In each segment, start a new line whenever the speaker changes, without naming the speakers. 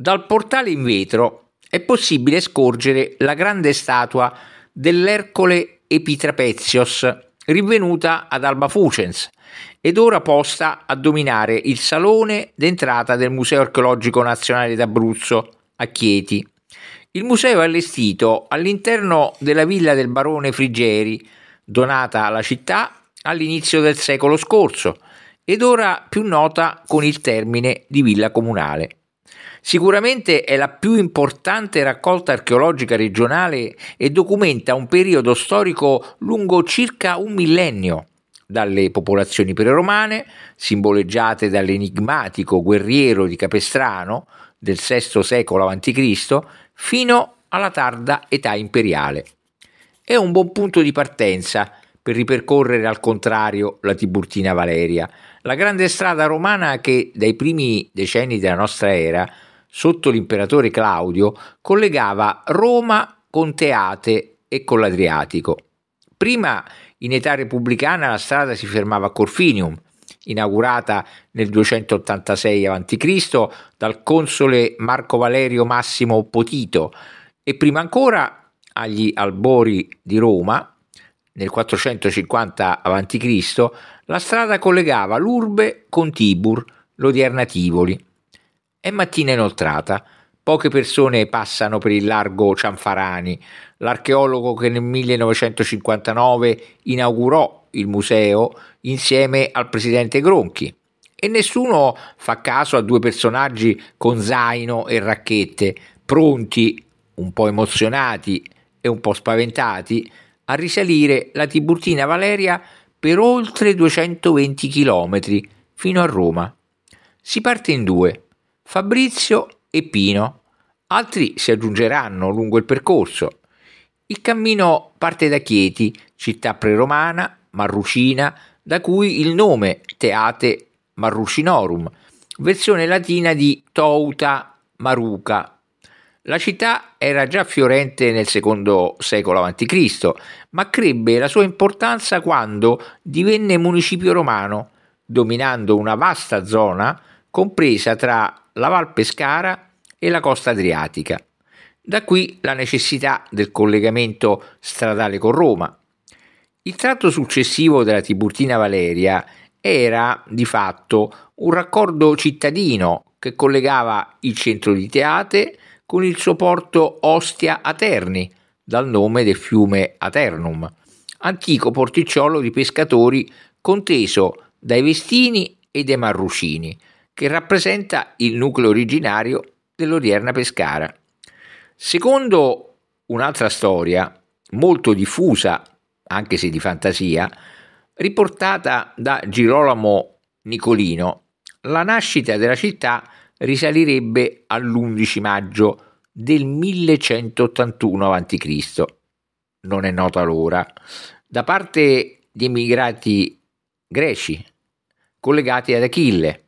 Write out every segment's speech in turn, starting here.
Dal portale in vetro è possibile scorgere la grande statua dell'Ercole Epitrapezios, rinvenuta ad Alba Fucens ed ora posta a dominare il salone d'entrata del Museo Archeologico Nazionale d'Abruzzo a Chieti. Il museo è allestito all'interno della villa del barone Frigeri, donata alla città all'inizio del secolo scorso ed ora più nota con il termine di villa comunale. Sicuramente è la più importante raccolta archeologica regionale e documenta un periodo storico lungo circa un millennio, dalle popolazioni preromane, simboleggiate dall'enigmatico guerriero di Capestrano del VI secolo a.C., fino alla tarda età imperiale. È un buon punto di partenza per ripercorrere al contrario la Tiburtina Valeria, la grande strada romana che dai primi decenni della nostra era sotto l'imperatore Claudio, collegava Roma con Teate e con l'Adriatico. Prima, in età repubblicana, la strada si fermava a Corfinium, inaugurata nel 286 a.C. dal console Marco Valerio Massimo Potito, e prima ancora agli albori di Roma, nel 450 a.C., la strada collegava l'urbe con Tibur, l'odierna Tivoli. È mattina inoltrata. Poche persone passano per il largo Cianfarani, l'archeologo che nel 1959 inaugurò il museo insieme al presidente Gronchi. E nessuno fa caso a due personaggi con zaino e racchette, pronti, un po' emozionati e un po' spaventati, a risalire la Tiburtina Valeria per oltre 220 chilometri fino a Roma. Si parte in due Fabrizio e Pino. Altri si aggiungeranno lungo il percorso. Il cammino parte da Chieti, città preromana, marrucina, da cui il nome Teate Marrucinorum, versione latina di Touta Maruca. La città era già fiorente nel secondo secolo a.C., ma crebbe la sua importanza quando divenne municipio romano, dominando una vasta zona compresa tra la Val Pescara e la costa adriatica. Da qui la necessità del collegamento stradale con Roma. Il tratto successivo della Tiburtina Valeria era di fatto un raccordo cittadino che collegava il centro di Teate con il suo porto Ostia Aterni, dal nome del fiume Aternum, antico porticciolo di pescatori conteso dai Vestini e dai Marrucini, che rappresenta il nucleo originario dell'odierna Pescara. Secondo un'altra storia, molto diffusa, anche se di fantasia, riportata da Girolamo Nicolino, la nascita della città risalirebbe all'11 maggio del 1181 a.C. Non è nota l'ora. Da parte di emigrati greci collegati ad Achille,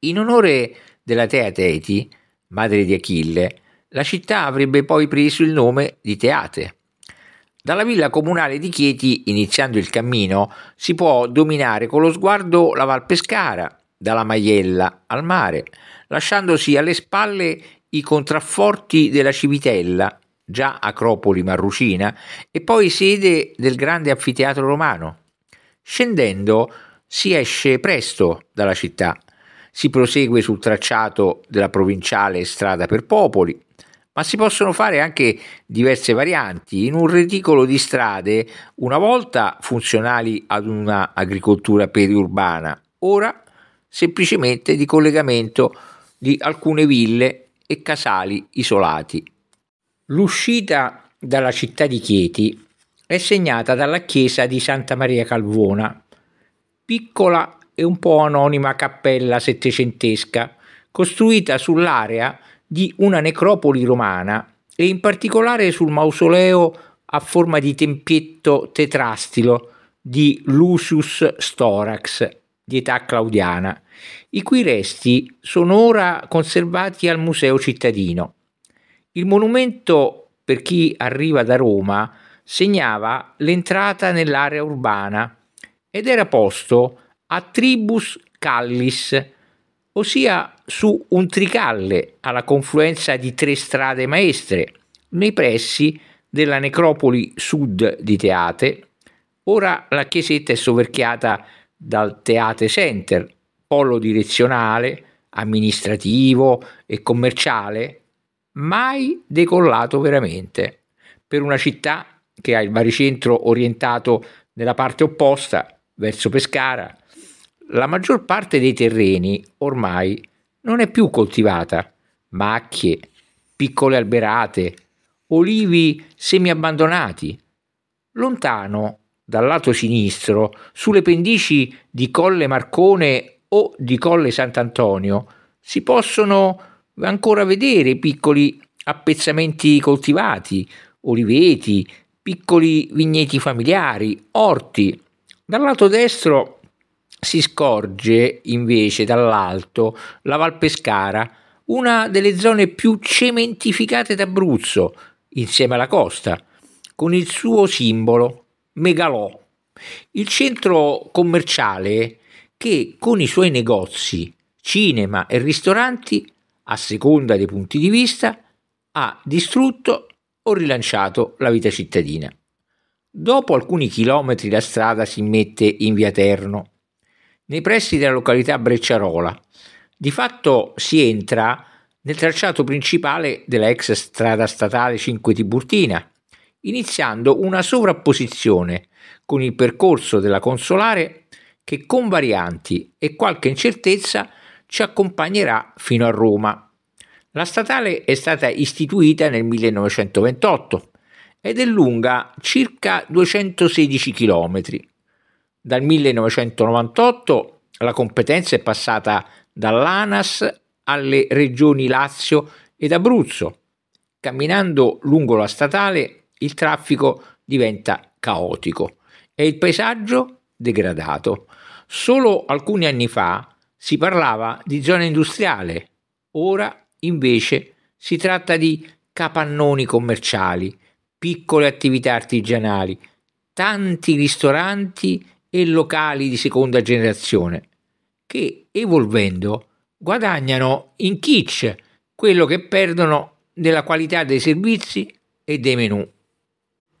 in onore della Tea Teti, madre di Achille, la città avrebbe poi preso il nome di Teate. Dalla villa comunale di Chieti, iniziando il cammino, si può dominare con lo sguardo la Val Pescara, dalla Maiella al mare, lasciandosi alle spalle i contrafforti della Civitella, già acropoli marrucina, e poi sede del grande anfiteatro romano. Scendendo si esce presto dalla città si prosegue sul tracciato della provinciale strada per popoli, ma si possono fare anche diverse varianti in un reticolo di strade una volta funzionali ad un'agricoltura periurbana, ora semplicemente di collegamento di alcune ville e casali isolati. L'uscita dalla città di Chieti è segnata dalla chiesa di Santa Maria Calvona, piccola e un po' anonima cappella settecentesca, costruita sull'area di una necropoli romana e in particolare sul mausoleo a forma di tempietto tetrastilo di Lucius Storax, di età claudiana, i cui resti sono ora conservati al Museo Cittadino. Il monumento, per chi arriva da Roma, segnava l'entrata nell'area urbana ed era posto a tribus callis, ossia su un tricalle alla confluenza di tre strade maestre, nei pressi della necropoli sud di Teate. Ora la chiesetta è soverchiata dal Teate Center, polo direzionale, amministrativo e commerciale, mai decollato veramente, per una città che ha il baricentro orientato nella parte opposta, verso Pescara, la maggior parte dei terreni ormai non è più coltivata. Macchie, piccole alberate, olivi semiabbandonati. Lontano dal lato sinistro, sulle pendici di Colle Marcone o di Colle Sant'Antonio, si possono ancora vedere piccoli appezzamenti coltivati, oliveti, piccoli vigneti familiari, orti. Dal lato destro si scorge invece dall'alto la Val Pescara, una delle zone più cementificate d'Abruzzo, insieme alla costa, con il suo simbolo Megalò, il centro commerciale che con i suoi negozi, cinema e ristoranti, a seconda dei punti di vista, ha distrutto o rilanciato la vita cittadina. Dopo alcuni chilometri la strada si mette in via Terno nei pressi della località Brecciarola. Di fatto si entra nel tracciato principale della ex strada statale 5 Tiburtina, iniziando una sovrapposizione con il percorso della Consolare che con varianti e qualche incertezza ci accompagnerà fino a Roma. La statale è stata istituita nel 1928 ed è lunga circa 216 chilometri dal 1998 la competenza è passata dall'ANAS alle regioni Lazio ed Abruzzo. Camminando lungo la statale il traffico diventa caotico e il paesaggio degradato. Solo alcuni anni fa si parlava di zona industriale, ora invece si tratta di capannoni commerciali, piccole attività artigianali, tanti ristoranti e locali di seconda generazione, che evolvendo guadagnano in kitsch quello che perdono nella qualità dei servizi e dei menù.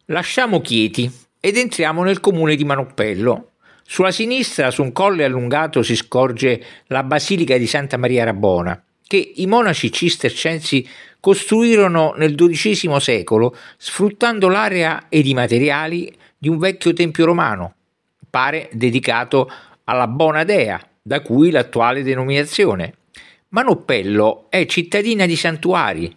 Lasciamo Chieti ed entriamo nel comune di Manoppello. Sulla sinistra, su un colle allungato, si scorge la Basilica di Santa Maria Rabona, che i monaci cistercensi costruirono nel XII secolo sfruttando l'area ed i materiali di un vecchio tempio romano pare dedicato alla Bona dea, da cui l'attuale denominazione. Manoppello è cittadina di Santuari.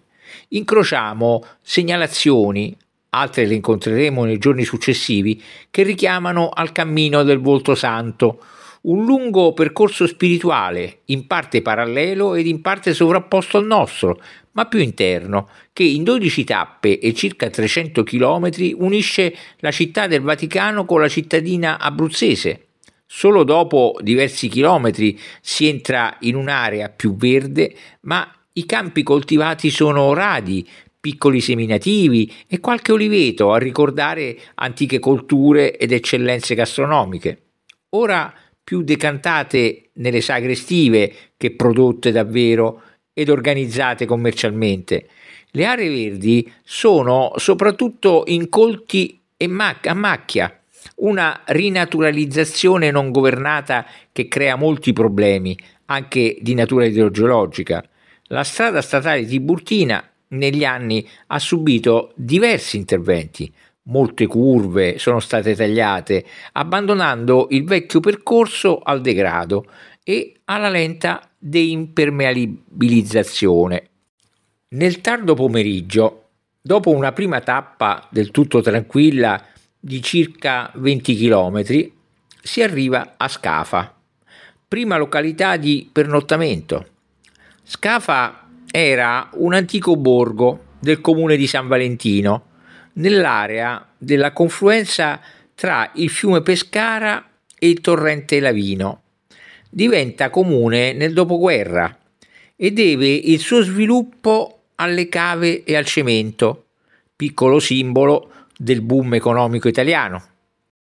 Incrociamo segnalazioni, altre le incontreremo nei giorni successivi, che richiamano al cammino del volto santo, un lungo percorso spirituale, in parte parallelo ed in parte sovrapposto al nostro, ma più interno, che in 12 tappe e circa 300 km unisce la città del Vaticano con la cittadina abruzzese. Solo dopo diversi chilometri si entra in un'area più verde, ma i campi coltivati sono radi, piccoli seminativi e qualche oliveto a ricordare antiche colture ed eccellenze gastronomiche. Ora più decantate nelle sagre estive che prodotte davvero ed organizzate commercialmente. Le aree verdi sono soprattutto incolti e mac- a macchia, una rinaturalizzazione non governata che crea molti problemi, anche di natura idrogeologica. La strada statale Tiburtina negli anni ha subito diversi interventi. Molte curve sono state tagliate, abbandonando il vecchio percorso al degrado e alla lenta deimpermeabilizzazione. Nel tardo pomeriggio, dopo una prima tappa del tutto tranquilla di circa 20 km, si arriva a Scafa, prima località di pernottamento. Scafa era un antico borgo del comune di San Valentino, nell'area della confluenza tra il fiume Pescara e il torrente Lavino, diventa comune nel dopoguerra e deve il suo sviluppo alle cave e al cemento, piccolo simbolo del boom economico italiano.